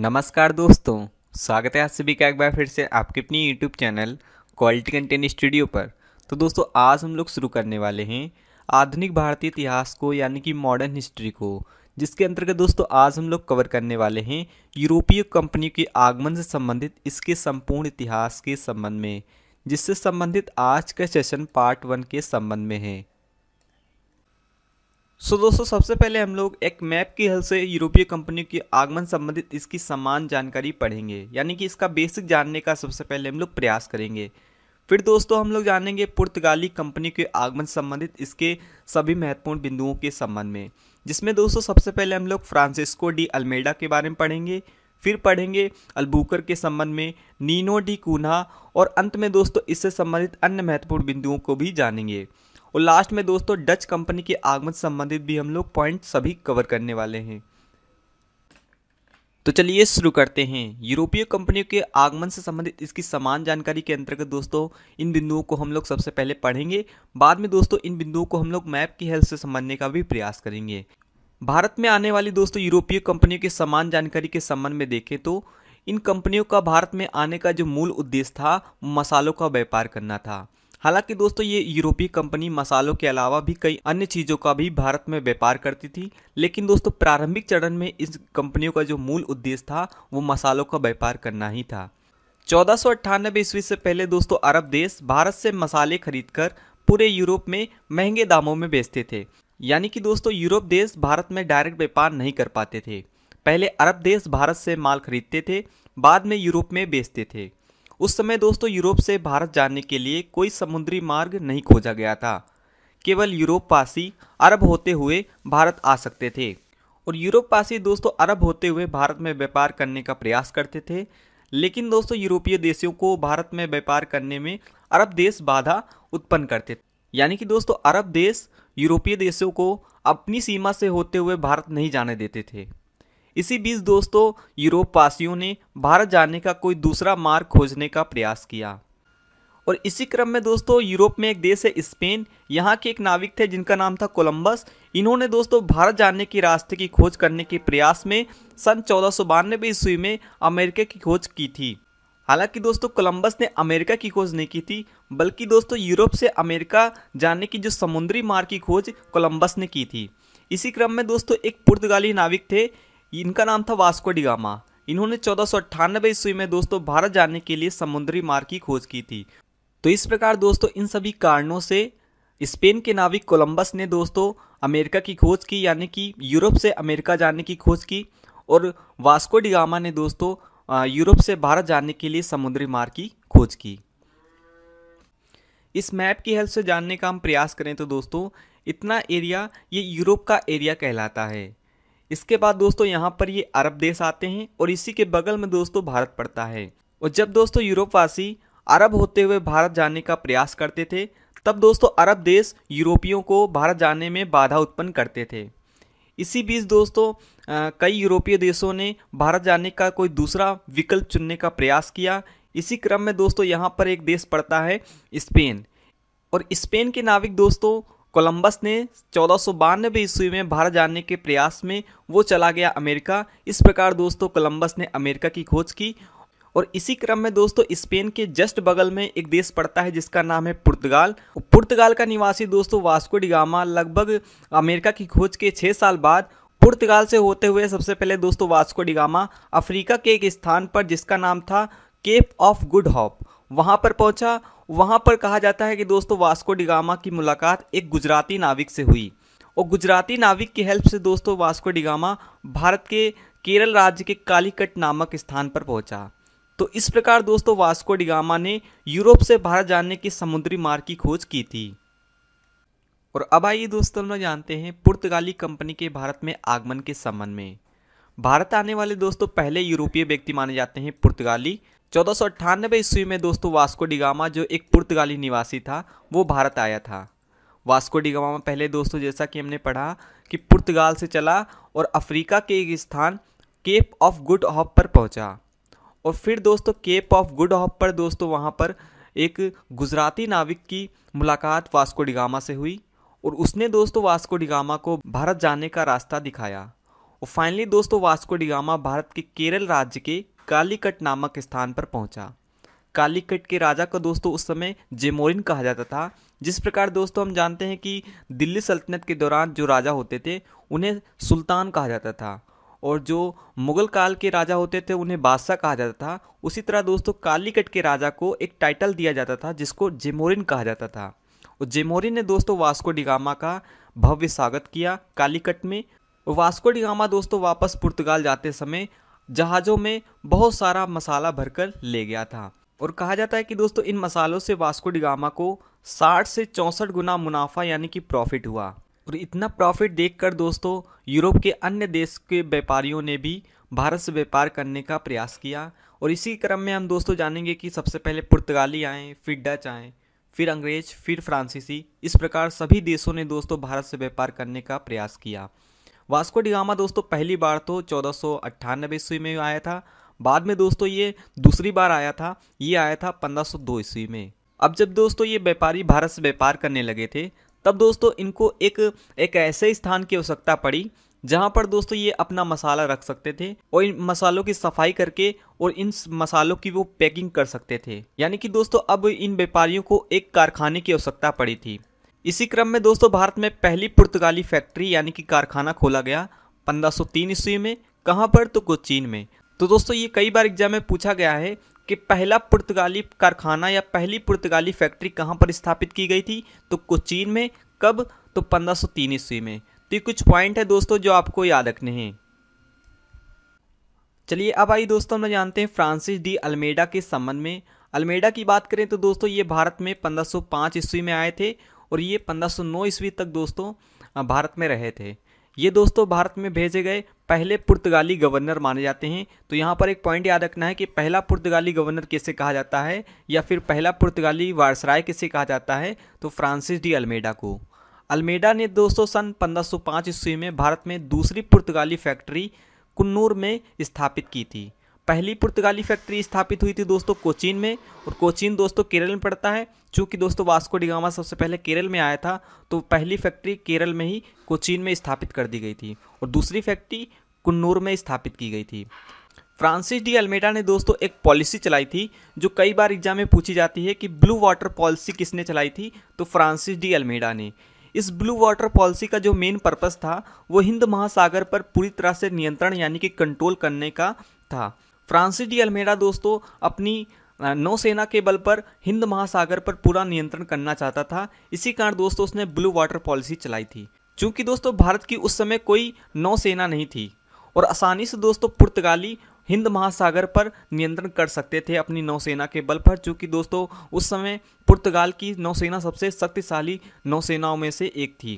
नमस्कार दोस्तों स्वागत है आप सभी का एक बार फिर से आपके अपनी YouTube channel quality content studio पर तो दोस्तों आज हम लोग शुरू करने वाले हैं आधुनिक भारतीय इतिहास को यानी कि मॉडर्न हिस्ट्री को जिसके अंतर्गत दोस्तों आज हम लोग कवर करने वाले हैं यूरोपीय कंपनी के आगमन से संबंधित इसके संपूर्ण इतिहास के संबंध में जिससे संबंधित आज का सेशन पार्ट वन के संबंध में है सो so, दोस्तों सबसे पहले हम लोग एक मैप की हल से यूरोपीय कंपनी के आगमन संबंधित इसकी समान जानकारी पढ़ेंगे यानी कि इसका बेसिक जानने का सबसे पहले हम लोग प्रयास करेंगे फिर दोस्तों हम लोग जानेंगे पुर्तगाली कंपनी के आगमन संबंधित इसके सभी महत्वपूर्ण बिंदुओं के संबंध में जिसमें दोस्तों सबसे पहले हम लोग फ्रांसिस्को डी अल्मेडा के बारे में पढ़ेंगे फिर पढ़ेंगे अल्बूकर के संबंध में नीनो डी कूना और अंत में दोस्तों इससे संबंधित अन्य महत्वपूर्ण बिंदुओं को भी जानेंगे और लास्ट में दोस्तों डच कंपनी के आगमन संबंधित भी हम लोग पॉइंट सभी कवर करने वाले हैं तो चलिए शुरू करते हैं यूरोपीय कंपनियों के आगमन से संबंधित इसकी समान जानकारी के अंतर्गत दोस्तों इन बिंदुओं को हम लोग सबसे पहले पढ़ेंगे बाद में दोस्तों इन बिंदुओं को हम लोग मैप की हेल्प से समझने का भी प्रयास करेंगे भारत में आने वाली दोस्तों यूरोपीय कंपनियों के समान जानकारी के संबंध में देखें तो इन कंपनियों का भारत में आने का जो मूल उद्देश्य था मसालों का व्यापार करना था हालांकि दोस्तों ये यूरोपीय कंपनी मसालों के अलावा भी कई अन्य चीज़ों का भी भारत में व्यापार करती थी लेकिन दोस्तों प्रारंभिक चरण में इस कंपनियों का जो मूल उद्देश्य था वो मसालों का व्यापार करना ही था चौदह सौ अट्ठानबे ईस्वी से पहले दोस्तों अरब देश भारत से मसाले खरीदकर पूरे यूरोप में महंगे दामों में बेचते थे यानी कि दोस्तों यूरोप देश भारत में डायरेक्ट व्यापार नहीं कर पाते थे पहले अरब देश भारत से माल खरीदते थे बाद में यूरोप में बेचते थे उस समय दोस्तों यूरोप से भारत जाने के लिए कोई समुद्री मार्ग नहीं खोजा गया था केवल यूरोप पासी अरब होते हुए भारत आ सकते थे और यूरोप पासी दोस्तों अरब होते हुए भारत में व्यापार करने का प्रयास करते थे लेकिन दोस्तों यूरोपीय देशों को भारत में व्यापार करने में अरब देश बाधा उत्पन्न करते थे यानी कि दोस्तों अरब देश यूरोपीय देशों को अपनी सीमा से होते हुए भारत नहीं जाने देते थे इसी बीच दोस्तों यूरोप वासियों ने भारत जाने का कोई दूसरा मार्ग खोजने का प्रयास किया और इसी क्रम में दोस्तों यूरोप में एक देश है स्पेन यहाँ के एक नाविक थे जिनका नाम था कोलंबस इन्होंने दोस्तों भारत जाने के रास्ते की खोज करने के प्रयास में सन चौदह सौ बानबे ईस्वी में अमेरिका की खोज की थी हालांकि दोस्तों कोलंबस ने अमेरिका की खोज नहीं की थी बल्कि दोस्तों यूरोप से अमेरिका जाने की जो समुद्री मार्ग की खोज कोलंबस ने की थी इसी क्रम में दोस्तों एक पुर्तगाली नाविक थे इनका नाम था वास्को डिगामा इन्होंने चौदह ईस्वी में दोस्तों भारत जाने के लिए समुद्री मार्ग की खोज की थी तो इस प्रकार दोस्तों इन सभी कारणों से स्पेन के नाविक कोलंबस ने दोस्तों अमेरिका की खोज की यानी कि यूरोप से अमेरिका जाने की खोज की और वास्को डिगामा ने दोस्तों यूरोप से भारत जाने के लिए समुद्री मार्ग की खोज की इस मैप की हेल्प से जानने का हम प्रयास करें तो दोस्तों इतना एरिया ये यूरोप का एरिया कहलाता है इसके बाद दोस्तों यहाँ पर ये अरब देश आते हैं और इसी के बगल में दोस्तों भारत पड़ता है और जब दोस्तों यूरोपवासी अरब होते हुए भारत जाने का प्रयास करते थे तब दोस्तों अरब देश यूरोपियों को भारत जाने में बाधा उत्पन्न करते थे इसी बीच दोस्तों कई यूरोपीय देशों ने भारत जाने का कोई दूसरा विकल्प चुनने का प्रयास किया इसी क्रम में दोस्तों यहाँ पर एक देश पड़ता है स्पेन और स्पेन के नाविक दोस्तों कोलंबस ने चौदह सौ ईस्वी में भारत जाने के प्रयास में वो चला गया अमेरिका इस प्रकार दोस्तों कोलंबस ने अमेरिका की खोज की और इसी क्रम में दोस्तों स्पेन के जस्ट बगल में एक देश पड़ता है जिसका नाम है पुर्तगाल पुर्तगाल का निवासी दोस्तों वास्को डिगामा लगभग अमेरिका की खोज के छः साल बाद पुर्तगाल से होते हुए सबसे पहले दोस्तों वास्को डिगामा अफ्रीका के एक स्थान पर जिसका नाम था केप ऑफ गुड हॉप वहाँ पर पहुँचा वहाँ पर कहा जाता है कि दोस्तों वास्को डिगामा की मुलाकात एक गुजराती नाविक से हुई और गुजराती नाविक की हेल्प से दोस्तों वास्को डिगामा भारत के केरल राज्य के कालीकट नामक स्थान पर पहुंचा तो इस प्रकार दोस्तों वास्को डिगामा ने यूरोप से भारत जाने के समुद्री मार्ग की खोज की थी और अब आइए दोस्तों हम जानते हैं पुर्तगाली कंपनी के भारत में आगमन के संबंध में भारत आने वाले दोस्तों पहले यूरोपीय व्यक्ति माने जाते हैं पुर्तगाली चौदह सौ अट्ठानबे ईस्वी में दोस्तों वास्को डिगामा जो एक पुर्तगाली निवासी था वो भारत आया था वास्को डिगामा पहले दोस्तों जैसा कि हमने पढ़ा कि पुर्तगाल से चला और अफ्रीका के एक स्थान केप ऑफ गुड हॉप पर पहुंचा और फिर दोस्तों केप ऑफ गुड हॉप पर दोस्तों वहाँ पर एक गुजराती नाविक की मुलाकात वास्को डिगामा से हुई और उसने दोस्तों वास्को डिगामा को भारत जाने का रास्ता दिखाया और फाइनली दोस्तों वास्को डिगामा भारत के केरल राज्य के कालीकट नामक स्थान पर पहुंचा कालीकट के राजा को दोस्तों उस समय जेमोरिन कहा जाता था जिस प्रकार दोस्तों हम जानते हैं कि दिल्ली सल्तनत के दौरान जो राजा होते थे उन्हें सुल्तान कहा जाता था और जो मुगल काल के राजा होते थे उन्हें बादशाह कहा जाता था उसी तरह दोस्तों कालीकट के राजा को एक टाइटल दिया जाता था जिसको जेमोरिन कहा जाता था और जेमोरिन ने दोस्तों वास्को डिगामा का भव्य स्वागत किया कालीकट में वास्को डिगामा दोस्तों वापस पुर्तगाल जाते समय जहाज़ों में बहुत सारा मसाला भरकर ले गया था और कहा जाता है कि दोस्तों इन मसालों से वास्को डिगामा को 60 से चौंसठ गुना मुनाफा यानी कि प्रॉफिट हुआ और इतना प्रॉफिट देखकर दोस्तों यूरोप के अन्य देश के व्यापारियों ने भी भारत से व्यापार करने का प्रयास किया और इसी क्रम में हम दोस्तों जानेंगे कि सबसे पहले पुर्तगाली आए फिर डच आए फिर अंग्रेज फिर फ्रांसीसी इस प्रकार सभी देशों ने दोस्तों भारत से व्यापार करने का प्रयास किया वास्को डिगामा दोस्तों पहली बार तो चौदह सौ ईस्वी में आया था बाद में दोस्तों ये दूसरी बार आया था ये आया था 1502 ईस्वी में अब जब दोस्तों ये व्यापारी भारत से व्यापार करने लगे थे तब दोस्तों इनको एक एक ऐसे स्थान की आवश्यकता पड़ी जहाँ पर दोस्तों ये अपना मसाला रख सकते थे और इन मसालों की सफाई करके और इन मसालों की वो पैकिंग कर सकते थे यानी कि दोस्तों अब इन व्यापारियों को एक कारखाने की आवश्यकता पड़ी थी इसी क्रम में दोस्तों भारत में पहली पुर्तगाली फैक्ट्री यानी कि कारखाना खोला गया 1503 ईस्वी में कहाँ पर तो कोचीन में तो दोस्तों ये कई बार एग्जाम में पूछा गया है कि पहला पुर्तगाली कारखाना या पहली पुर्तगाली फैक्ट्री कहाँ पर स्थापित की गई थी तो कोचीन में कब तो 1503 ईस्वी में तो ये कुछ पॉइंट है दोस्तों जो आपको याद रखने हैं चलिए अब आइए दोस्तों हम जानते हैं फ्रांसिस डी अल्मेडा के संबंध में अल्मेडा की बात करें तो दोस्तों ये भारत में 1505 ईस्वी में आए थे और ये 1509 ईस्वी तक दोस्तों भारत में रहे थे ये दोस्तों भारत में भेजे गए पहले पुर्तगाली गवर्नर माने जाते हैं तो यहाँ पर एक पॉइंट याद रखना है कि पहला पुर्तगाली गवर्नर किसे कहा जाता है या फिर पहला पुर्तगाली वारसराय किसे कहा जाता है तो फ्रांसिस डी अल्मेडा को अल्मेडा ने दोस्तों सन 1505 ईस्वी में भारत में दूसरी पुर्तगाली फैक्ट्री कन्नूर में स्थापित की थी पहली पुर्तगाली फैक्ट्री स्थापित हुई थी दोस्तों कोचीन में और कोचीन दोस्तों केरल में पड़ता है चूँकि दोस्तों वास्को डिगामा सबसे पहले केरल में आया था तो पहली फैक्ट्री केरल में ही कोचीन में स्थापित कर दी गई थी और दूसरी फैक्ट्री कन्नूर में स्थापित की गई थी फ्रांसिस डी अल्मेडा ने दोस्तों एक पॉलिसी चलाई थी जो कई बार एग्जाम में पूछी जाती है कि ब्लू वाटर पॉलिसी किसने चलाई थी तो फ्रांसिस डी अल्मेडा ने इस ब्लू वाटर पॉलिसी का जो मेन पर्पस था वो हिंद महासागर पर पूरी तरह से नियंत्रण यानी कि कंट्रोल करने का था फ्रांसिस डी अल्मेडा दोस्तों अपनी नौसेना के बल पर हिंद महासागर पर पूरा नियंत्रण करना चाहता था इसी कारण दोस्तों उसने ब्लू वाटर पॉलिसी चलाई थी चूंकि दोस्तों भारत की उस समय कोई नौसेना नहीं थी और आसानी से दोस्तों पुर्तगाली हिंद महासागर पर नियंत्रण कर सकते थे अपनी नौसेना के बल पर चूँकि दोस्तों उस समय पुर्तगाल की नौसेना सबसे शक्तिशाली नौसेनाओं में से एक थी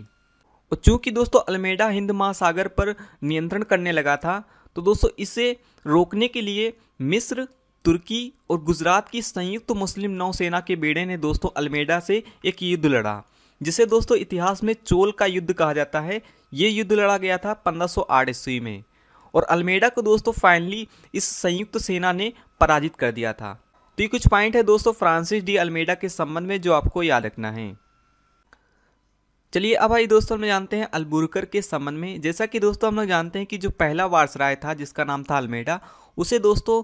और चूँकि दोस्तों अल्मेडा हिंद महासागर पर नियंत्रण करने लगा था तो दोस्तों इसे रोकने के लिए मिस्र तुर्की और गुजरात की संयुक्त मुस्लिम नौसेना के बेड़े ने दोस्तों अल्मेडा से एक युद्ध लड़ा जिसे दोस्तों इतिहास में चोल का युद्ध कहा जाता है ये युद्ध लड़ा गया था पंद्रह ईस्वी में और अल्मेडा को दोस्तों फाइनली इस संयुक्त सेना ने पराजित कर दिया था तो ये कुछ पॉइंट है दोस्तों फ्रांसिस डी अल्मेडा के संबंध में जो आपको याद रखना है चलिए अब भाई दोस्तों हम जानते हैं अलबुरकर के संबंध में जैसा कि दोस्तों हम लोग जानते हैं कि जो पहला वारसराय था जिसका नाम था अल्मेडा उसे दोस्तों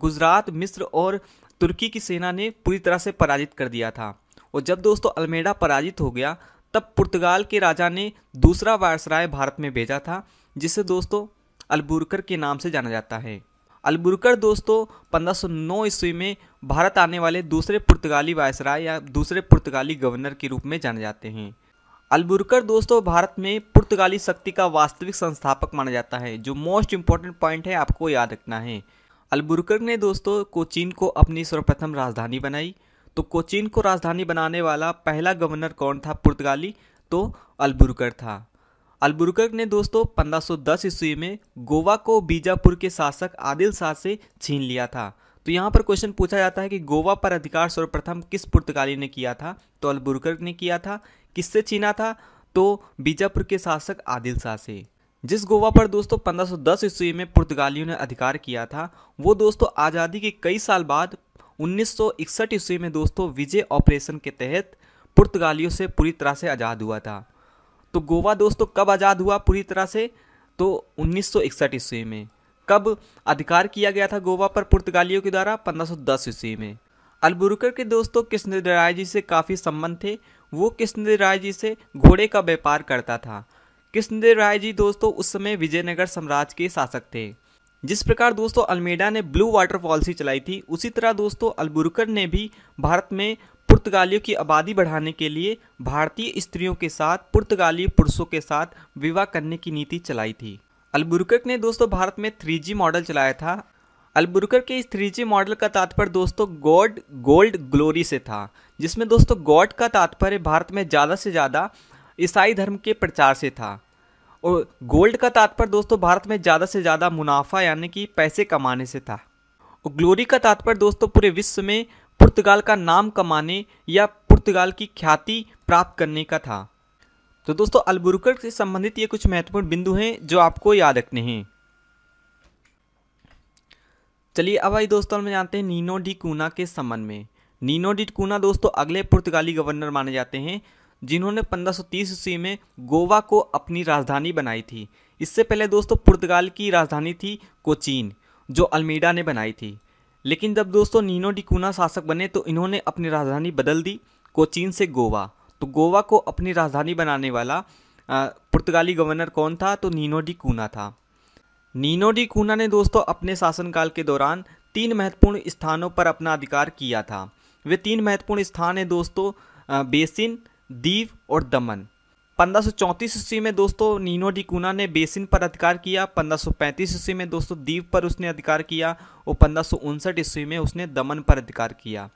गुजरात मिस्र और तुर्की की सेना ने पूरी तरह से पराजित कर दिया था और जब दोस्तों अल्मेडा पराजित हो गया तब पुर्तगाल के राजा ने दूसरा वारसराय भारत में भेजा था जिसे दोस्तों अलबुरकर के नाम से जाना जाता है अलबुरकर दोस्तों 1509 ईस्वी में भारत आने वाले दूसरे पुर्तगाली वायसराय या दूसरे पुर्तगाली गवर्नर के रूप में जाने जाते हैं अलबुरकर दोस्तों भारत में पुर्तगाली शक्ति का वास्तविक संस्थापक माना जाता है जो मोस्ट इम्पॉर्टेंट पॉइंट है आपको याद रखना है अलबुरकर ने दोस्तों कोचीन को अपनी सर्वप्रथम राजधानी बनाई तो कोचीन को राजधानी बनाने वाला पहला गवर्नर कौन था पुर्तगाली तो अलबुरकर था अलबुरकर ने दोस्तों 1510 ईस्वी में गोवा को बीजापुर के शासक आदिल शाह से छीन लिया था तो यहाँ पर क्वेश्चन पूछा जाता है कि गोवा पर अधिकार सर्वप्रथम किस पुर्तगाली ने किया था तो अलबुर्कर ने किया था किससे छीना था तो बीजापुर के शासक आदिल शाह से जिस गोवा पर दोस्तों 1510 ईस्वी में पुर्तगालियों ने अधिकार किया था वो दोस्तों आज़ादी के कई साल बाद 1961 ईस्वी में दोस्तों विजय ऑपरेशन के तहत पुर्तगालियों से पूरी तरह से आज़ाद हुआ था तो गोवा दोस्तों कब आज़ाद हुआ पूरी तरह से तो 1961 ईस्वी में कब अधिकार किया गया था गोवा पर पुर्तगालियों के द्वारा 1510 ईस्वी में अलबुरुकर के दोस्तों कृष्ण राय जी से काफ़ी संबंध थे वो कृष्ण राय जी से घोड़े का व्यापार करता था कृष्णदेव राय जी दोस्तों उस समय विजयनगर साम्राज्य के शासक थे जिस प्रकार दोस्तों अल्मेडा ने ब्लू वाटर पॉलिसी चलाई थी उसी तरह दोस्तों अलबुरकर ने भी भारत में पुर्तगालियों की आबादी बढ़ाने के लिए भारतीय स्त्रियों के साथ पुर्तगाली पुरुषों के साथ विवाह करने की नीति चलाई थी अलबुरकर ने दोस्तों भारत में थ्री मॉडल चलाया था अलबुर्कर के इस थ्री मॉडल का तात्पर्य दोस्तों गॉड गोल्ड ग्लोरी से था जिसमें दोस्तों गॉड का तात्पर्य भारत में ज़्यादा से ज़्यादा ईसाई धर्म के प्रचार से था और गोल्ड का तात्पर्य दोस्तों भारत में ज़्यादा से ज़्यादा मुनाफा यानी कि पैसे कमाने से था और ग्लोरी का तात्पर्य दोस्तों पूरे विश्व में पुर्तगाल का नाम कमाने या पुर्तगाल की ख्याति प्राप्त करने का था तो दोस्तों अलबुरकर से संबंधित ये कुछ महत्वपूर्ण बिंदु हैं जो आपको याद रखने हैं चलिए अब आई दोस्तों में जानते हैं नीनो डी कूना के संबंध में नीनो डी कूना दोस्तों अगले पुर्तगाली गवर्नर माने जाते हैं जिन्होंने 1530 ईस्वी में गोवा को अपनी राजधानी बनाई थी इससे पहले दोस्तों पुर्तगाल की राजधानी थी कोचीन जो अल्मीडा ने बनाई थी लेकिन जब दोस्तों नीनो डिकूना शासक बने तो इन्होंने अपनी राजधानी बदल दी कोचीन से गोवा तो गोवा को अपनी राजधानी बनाने वाला पुर्तगाली गवर्नर कौन था तो नीनो डी कूना था नीनो डी कूना ने दोस्तों अपने शासनकाल के दौरान तीन महत्वपूर्ण स्थानों पर अपना अधिकार किया था वे तीन महत्वपूर्ण स्थान हैं दोस्तों बेसिन दीव और दमन पंद्रह सौ ईस्वी में दोस्तों नीनो कूना ने बेसिन पर अधिकार किया पंद्रह सौ ईस्वी में दोस्तों दीव पर उसने अधिकार किया और पंद्रह सौ ईस्वी में उसने दमन पर अधिकार किया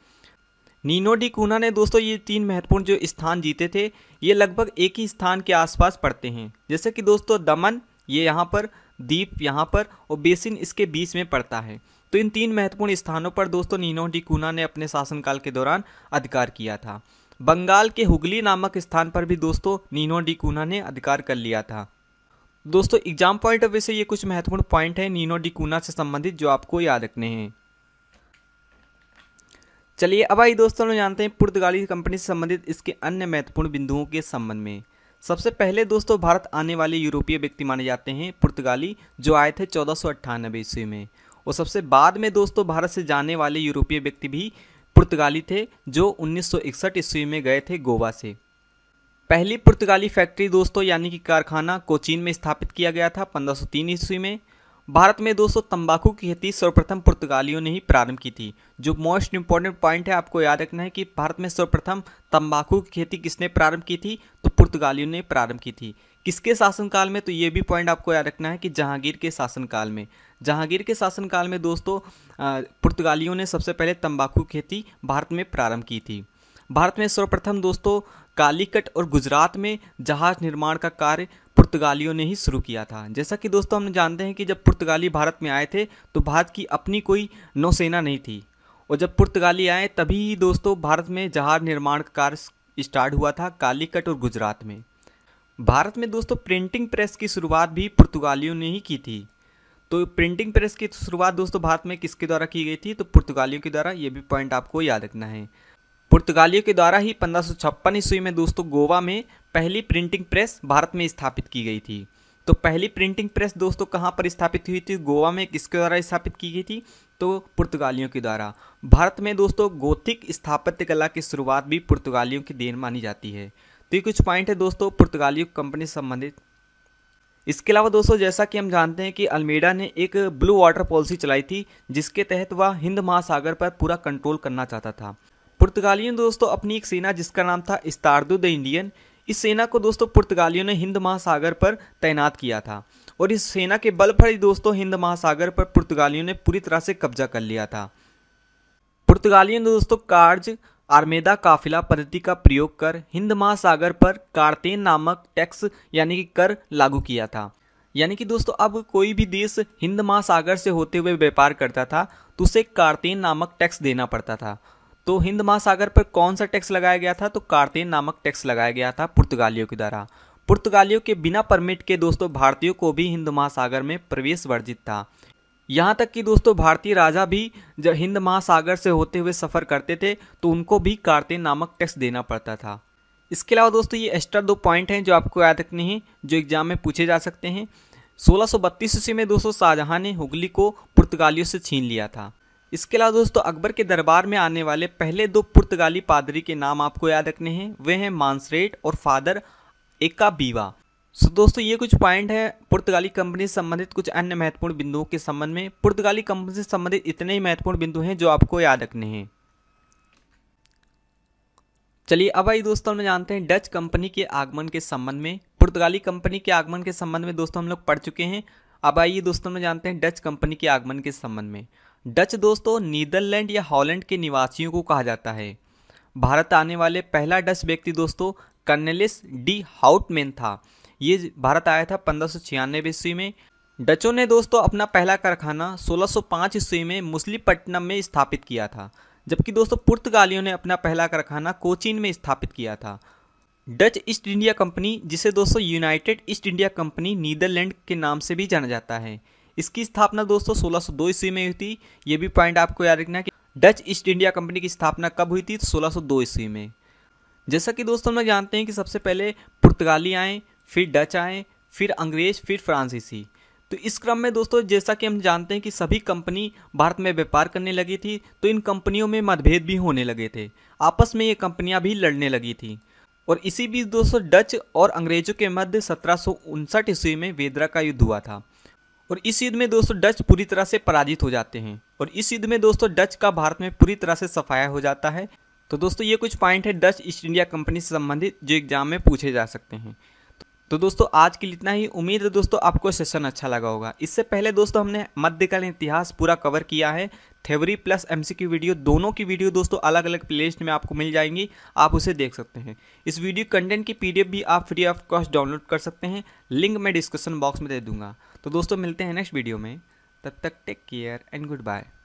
नीनो डी कूना ने दोस्तों ये तीन महत्वपूर्ण जो स्थान जीते थे ये लगभग एक ही स्थान के आसपास पड़ते हैं जैसे कि दोस्तों दमन ये यहाँ पर दीप यहाँ पर और बेसिन इसके बीच में पड़ता है तो इन तीन महत्वपूर्ण स्थानों पर दोस्तों नीनो डी कूना ने अपने शासनकाल के दौरान अधिकार किया था बंगाल के हुगली नामक स्थान पर भी दोस्तों नीनो डी कूना ने अधिकार कर लिया था दोस्तों एग्जाम पॉइंट ऑफ व्यू से ये कुछ महत्वपूर्ण पॉइंट हैं नीनो डी कूना से संबंधित जो आपको याद रखने हैं चलिए अब आइए दोस्तों हम जानते हैं पुर्तगाली कंपनी से संबंधित इसके अन्य महत्वपूर्ण बिंदुओं के संबंध में सबसे पहले दोस्तों भारत आने वाले यूरोपीय व्यक्ति माने जाते हैं पुर्तगाली जो आए थे चौदह सौ ईस्वी में और सबसे बाद में दोस्तों भारत से जाने वाले यूरोपीय व्यक्ति भी पुर्तगाली थे जो 1961 ईस्वी में गए थे गोवा से पहली पुर्तगाली फैक्ट्री दोस्तों यानी कि कारखाना कोचीन में स्थापित किया गया था 1503 ईस्वी में भारत में दोस्तों तंबाकू की खेती सर्वप्रथम पुर्तगालियों ने ही प्रारंभ की थी जो मोस्ट इंपॉर्टेंट पॉइंट है आपको याद रखना है कि भारत में सर्वप्रथम तंबाकू की खेती किसने प्रारंभ की थी तो पुर्तगालियों ने प्रारंभ की थी किसके शासनकाल में तो ये भी पॉइंट आपको याद रखना है कि जहांगीर के शासनकाल में जहांगीर के शासनकाल में दोस्तों पुर्तगालियों ने सबसे पहले तंबाकू खेती भारत में प्रारंभ की थी भारत में सर्वप्रथम दोस्तों कालीकट और गुजरात में जहाज निर्माण का कार्य पुर्तगालियों ने ही शुरू किया था जैसा कि दोस्तों हम जानते हैं कि जब पुर्तगाली भारत में आए थे तो भारत की अपनी कोई नौसेना नहीं थी और जब पुर्तगाली आए तभी ही दोस्तों भारत में जहाज निर्माण का कार्य स्टार्ट हुआ था कालीकट और गुजरात में भारत में दोस्तों प्रिंटिंग प्रेस की शुरुआत भी पुर्तगालियों ने ही की थी तो प्रिंटिंग प्रेस की शुरुआत दोस्तों भारत में किसके द्वारा की गई थी तो पुर्तगालियों के द्वारा ये भी पॉइंट आपको याद रखना है पुर्तगालियों के द्वारा ही पंद्रह ईस्वी में दोस्तों गोवा में पहली प्रिंटिंग प्रेस भारत में स्थापित की गई थी तो पहली प्रिंटिंग प्रेस दोस्तों कहाँ पर स्थापित हुई थी गोवा में किसके द्वारा स्थापित की गई थी तो पुर्तगालियों के द्वारा भारत में दोस्तों गोथिक स्थापत्य कला की शुरुआत भी पुर्तगालियों की देन मानी जाती है तो ये कुछ पॉइंट है दोस्तों पुर्तगालियों कंपनी से संबंधित इसके अलावा दोस्तों जैसा कि हम जानते हैं कि अल्मेडा ने एक ब्लू वाटर पॉलिसी चलाई थी जिसके तहत वह हिंद महासागर पर पूरा कंट्रोल करना चाहता था पुर्तगालियों दोस्तों अपनी एक सेना जिसका नाम था इस्तार्दो द इंडियन इस सेना को दोस्तों पुर्तगालियों ने हिंद महासागर पर तैनात किया था और इस सेना के बल पर ही दोस्तों हिंद महासागर पर पुर्तगालियों ने पूरी तरह से कब्जा कर लिया था पुर्तगालियों ने दोस्तों कार्ज आर्मेदा काफिला पद्धति का प्रयोग कर हिंद महासागर पर कारतेन नामक टैक्स यानी कि कर लागू किया था यानी कि दोस्तों अब कोई भी देश हिंद महासागर से होते हुए व्यापार करता था तो उसे कारतेन नामक टैक्स देना पड़ता था तो हिंद महासागर पर कौन सा टैक्स लगाया गया था तो कार्तेन नामक टैक्स लगाया गया था पुर्तगालियों के द्वारा पुर्तगालियों के बिना परमिट के दोस्तों भारतीयों को भी हिंद महासागर में प्रवेश वर्जित था यहाँ तक कि दोस्तों भारतीय राजा भी जब हिंद महासागर से होते हुए सफ़र करते थे तो उनको भी कार्तेन नामक टैक्स देना पड़ता था इसके अलावा दोस्तों ये एक्स्ट्रा दो पॉइंट हैं जो आपको याद रखने हैं जो एग्जाम में पूछे जा सकते हैं सोलह सौ ईस्वी में दोस्तों शाहजहाँ ने हुगली को पुर्तगालियों से छीन लिया था इसके अलावा दोस्तों अकबर के दरबार में आने वाले पहले दो पुर्तगाली पादरी के नाम आपको याद रखने हैं वे हैं मानसरेट और फादर एका बीवा सो दोस्तों ये कुछ पॉइंट है पुर्तगाली कंपनी से संबंधित कुछ अन्य महत्वपूर्ण बिंदुओं के संबंध में पुर्तगाली कंपनी से संबंधित इतने ही महत्वपूर्ण बिंदु हैं जो आपको याद रखने हैं चलिए अब आई दोस्तों हम जानते हैं डच कंपनी के आगमन के संबंध में पुर्तगाली कंपनी के आगमन के संबंध में दोस्तों हम लोग पढ़ चुके हैं अब आइए दोस्तों में जानते हैं डच कंपनी के आगमन के संबंध में डच दोस्तों नीदरलैंड या हॉलैंड के निवासियों को कहा जाता है भारत आने वाले पहला डच व्यक्ति दोस्तों कर्नेलिस डी हाउटमैन था ये भारत आया था पंद्रह सौ ईस्वी में डचों ने दोस्तों अपना पहला कारखाना 1605 ईस्वी में मुस्लिपट्टनम में स्थापित किया था जबकि दोस्तों पुर्तगालियों ने अपना पहला कारखाना कोचीन में स्थापित किया था डच ईस्ट इंडिया कंपनी जिसे दोस्तों United East India Company Netherland के नाम से भी जाना जाता है इसकी स्थापना दोस्तों 1602 ईस्वी में हुई थी ये भी पॉइंट आपको याद रखना है कि डच ईस्ट इंडिया कंपनी की स्थापना कब हुई थी 1602 ईस्वी में जैसा कि दोस्तों हम लोग जानते हैं कि सबसे पहले पुर्तगाली आए फिर डच आए फिर अंग्रेज फिर फ्रांसीसी तो इस क्रम में दोस्तों जैसा कि हम जानते हैं कि सभी कंपनी भारत में व्यापार करने लगी थी तो इन कंपनियों में मतभेद भी होने लगे थे आपस में ये कंपनियां भी लड़ने लगी थी और इसी बीच दोस्तों डच और अंग्रेजों के मध्य सत्रह ईस्वी में वेदरा का युद्ध हुआ था और इस युद्ध में दोस्तों डच पूरी तरह से पराजित हो जाते हैं और इस युद्ध में दोस्तों डच का भारत में पूरी तरह से सफाया हो जाता है तो दोस्तों ये कुछ पॉइंट है डच ईस्ट इंडिया कंपनी से संबंधित जो एग्जाम में पूछे जा सकते हैं तो दोस्तों आज के लिए इतना ही उम्मीद है दोस्तों आपको सेशन अच्छा लगा होगा इससे पहले दोस्तों हमने मध्यकालीन इतिहास पूरा कवर किया है थेवरी प्लस एम की वीडियो दोनों की वीडियो दोस्तों अलग अलग प्लेलिस्ट में आपको मिल जाएंगी आप उसे देख सकते हैं इस वीडियो कंटेंट की पीडीएफ भी आप फ्री ऑफ कॉस्ट डाउनलोड कर सकते हैं लिंक मैं डिस्क्रिप्शन बॉक्स में दे दूंगा तो दोस्तों मिलते हैं नेक्स्ट वीडियो में तब तक take care and good bye